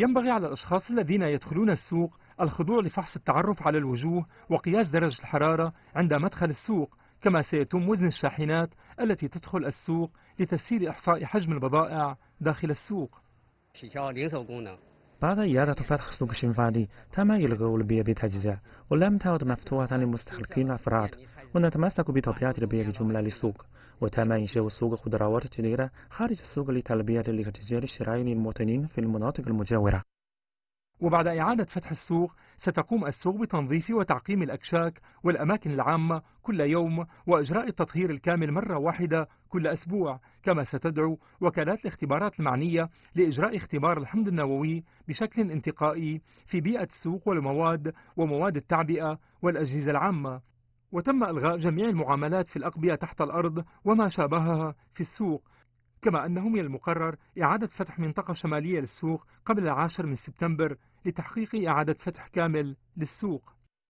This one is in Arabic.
ينبغي على الأشخاص الذين يدخلون السوق الخضوع لفحص التعرف على الوجوه وقياس درجة الحرارة عند مدخل السوق كما سيتم وزن الشاحنات التي تدخل السوق لتسهيل إحصاء حجم البضائع داخل السوق بعد إعادة فتح سوق شنفالي تم إلغاء البيع بتجزئة ولم تعد مفتوحة للمستهلكين الأفراد ونتمسك بطبيعة البيع الجملة للسوق وتم إنشاء سوق خضروات جديدة خارج السوق لتلبية الاحتياج الشرائي للمواطنين في المناطق المجاورة وبعد إعادة فتح السوق ستقوم السوق بتنظيف وتعقيم الأكشاك والأماكن العامة كل يوم وإجراء التطهير الكامل مرة واحدة كل أسبوع كما ستدعو وكالات الاختبارات المعنية لإجراء اختبار الحمض النووي بشكل انتقائي في بيئة السوق والمواد ومواد التعبئة والأجهزة العامة وتم إلغاء جميع المعاملات في الأقبية تحت الأرض وما شابهها في السوق كما أنه من المقرر إعادة فتح منطقة شمالية للسوق قبل العاشر من سبتمبر لتحقيق إعادة فتح كامل للسوق